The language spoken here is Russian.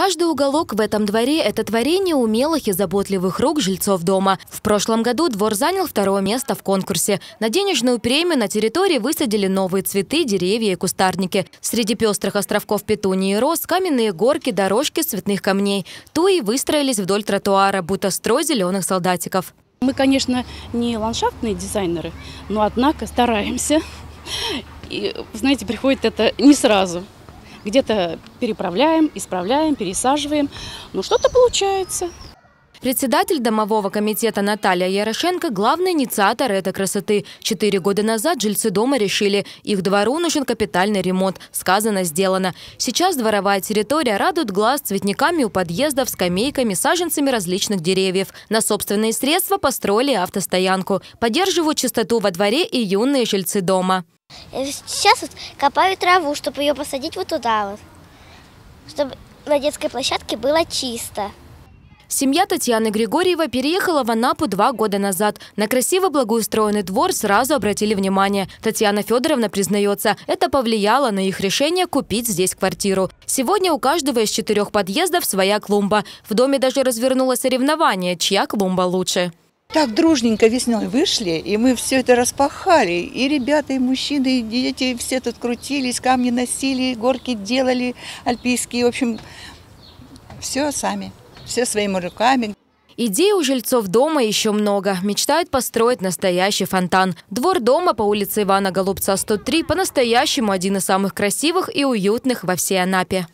Каждый уголок в этом дворе – это творение умелых и заботливых рук жильцов дома. В прошлом году двор занял второе место в конкурсе. На денежную премию на территории высадили новые цветы, деревья и кустарники. Среди пестрых островков петунии и роз – каменные горки, дорожки цветных камней. Туи выстроились вдоль тротуара, будто строй зеленых солдатиков. Мы, конечно, не ландшафтные дизайнеры, но однако стараемся. И, знаете, приходит это не сразу где-то переправляем, исправляем, пересаживаем. Ну, что-то получается. Председатель домового комитета Наталья Ярошенко – главный инициатор этой красоты. Четыре года назад жильцы дома решили, их двору нужен капитальный ремонт. Сказано, сделано. Сейчас дворовая территория радует глаз цветниками у подъездов, скамейками, саженцами различных деревьев. На собственные средства построили автостоянку. Поддерживают чистоту во дворе и юные жильцы дома. Э, сейчас вот копаю траву, чтобы ее посадить вот туда вот, чтобы на детской площадке было чисто. Семья Татьяны Григорьева переехала в Анапу два года назад. На красиво благоустроенный двор сразу обратили внимание. Татьяна Федоровна признается, это повлияло на их решение купить здесь квартиру. Сегодня у каждого из четырех подъездов своя клумба. В доме даже развернулось соревнование, чья клумба лучше. Так дружненько весной вышли, и мы все это распахали. И ребята, и мужчины, и дети, все тут крутились, камни носили, горки делали, альпийские. В общем, все сами, все своими руками. Идей у жильцов дома еще много. Мечтают построить настоящий фонтан. Двор дома по улице Ивана Голубца, 103, по-настоящему один из самых красивых и уютных во всей Анапе.